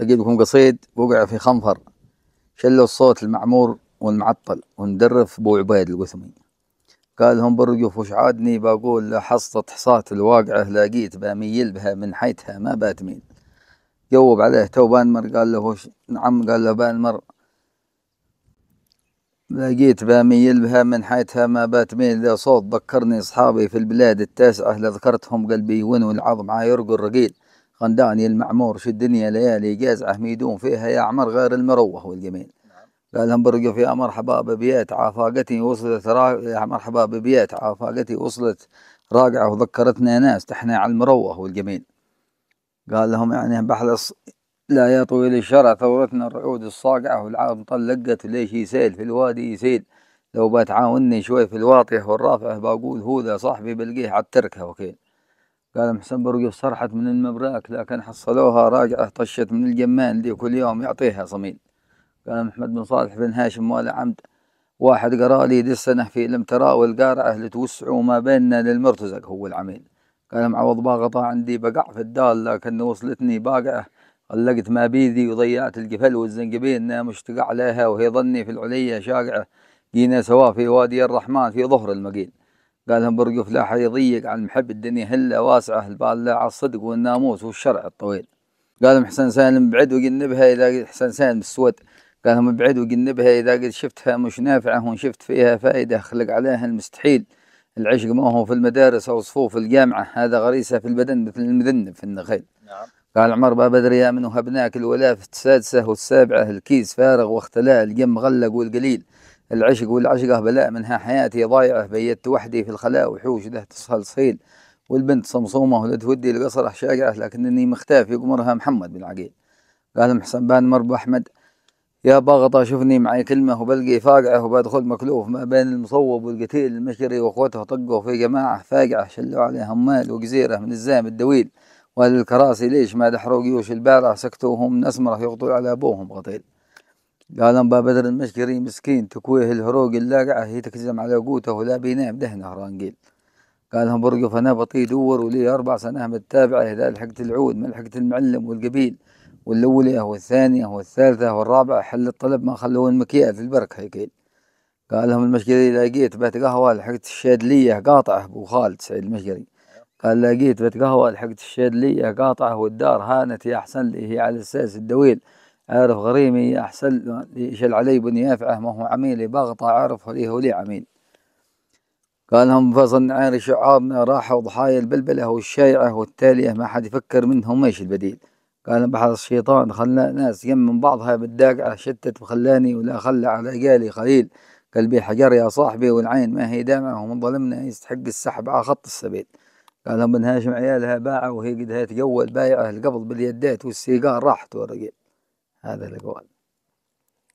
لقيت لكم قصيد وقع في خنفر شلوا الصوت المعمور والمعطل وندرف بو عبيد القثمي قال لهم برقف وش عادني بقول لحصة حصات الواقعة لقيت بميل بها من حيتها ما باتميل جوب عليه تو بانمر قال له وش نعم قال له بانمر لقيت باميل بها من حيتها ما بات ميل ذا صوت ذكرني اصحابي في البلاد التاسعه لذكرتهم قلبي ونو العظم يرقل رقيل قنداني المعمور في الدنيا ليالي جازعه ميدون فيها يا عمر غير المروه والجميل نعم. قال لهم برقف يا مرحبا ببيات عفاقتي وصلت را... يا مرحبا ببيات عفاقتي وصلت راقعة وذكرتنا ناس تحنا على المروه والجميل قال لهم يعني الص... لا يا طويل الشرع ثورتنا الرعود الصاقعة والعام طلقت ليش يسيل في الوادي يسيل لو بتعاوني شوي في الواطح والرافع بقول هو ذا صاحبي بلقيه على التركة وكيل قال محسن برقف صرحت من المبراك لكن حصلوها راجعة طشت من الجمان دي كل يوم يعطيها صميل قال محمد بن صالح بن هاشم ولا عمد واحد قرا لي دي السنة في لم تراو القارعة لتوسعوا ما بيننا للمرتزق هو العميل قال معوض باغطة عندي بقع في الدال لكن وصلتني باقعة غلقت ما بيدي وضيعت القفل والزنقبين مشتق عليها وهي ظني في العلية شاقعة جينا سوا في وادي الرحمن في ظهر المقيل قال لا حد يضيق على المحب الدنيا هلة واسعة البال لا على الصدق والناموس والشرع الطويل قالهم حسن سالم بعد وجنبها إذا حسن سالم السود قالهم بعد وجنبها إذا قد شفتها مش نافعة وإن شفت فيها فائدة خلق عليها المستحيل العشق ما هو في المدارس أو صفوف الجامعة هذا غريسة في البدن مثل المذنب في النخيل نعم. قال عمر باب بدر يا من وهبناك الولا في السادسة والسابعة الكيس فارغ واختلال الجم غلق والقليل العشق والعشقة بلاء منها حياتي ضايعة بيت وحدي في الخلاء وحوش ده تصهل صيل والبنت صمصومة ولا تودي القصر شاقعة لكنني مختفي قمرها محمد بن عقيل قال بان مربو أحمد يا باغطة شوفني معي كلمة وبلقي فاقعة وبدخل مكلوف ما بين المصوب والقتيل المشري وأخوته طقوا في جماعة فاقعة شلوا عليها مال وجزيرة من الزام الدويل والكراسي ليش ما دحروا جيوش البارع سكتوهم نسمرة يغطوا على أبوهم غطيل قال بدر المشكري مسكين تكويه الهروق اللاقعة هي تكزم على قوته ولا بينام دهنه رانقيل قال هم برقف أنا بطي دور ولي أربع سنة متابعة إذا لحقت العود ما لحقت المعلم والقبيل والأولى والثانية والثالثة والرابعة حل الطلب ما خلوه في البرك هيكيل قال لهم المشقري لقيت بيت قهوة لحقت الشادلية قاطعة أبو خالد سعيد المشكري قال لقيت بيت قهوة لحقت الشادلية قاطعة والدار هانت يا أحسن لي هي على أساس الدويل عارف غريمي أحسن شل علي بن يافعة ما هو عميلي باغطة عارفه لي هو لي عميل قال لهم فصل عين شعارنا راحوا ضحايا البلبلة والشايعة والتالية ما حد يفكر منهم ايش البديل قال بحث الشيطان خلى ناس يم من بعضها بالداقعة شتت وخلاني ولا خلى على قالي خليل قلبي حجر يا صاحبي والعين ما هي دامعة ومن ظلمنا يستحق السحب على خط السبيل قال بن هاشم عيالها باعة وهي قدها تجول بايعة القبض باليدات والسيجار راحت والرجال هذا اللي جوه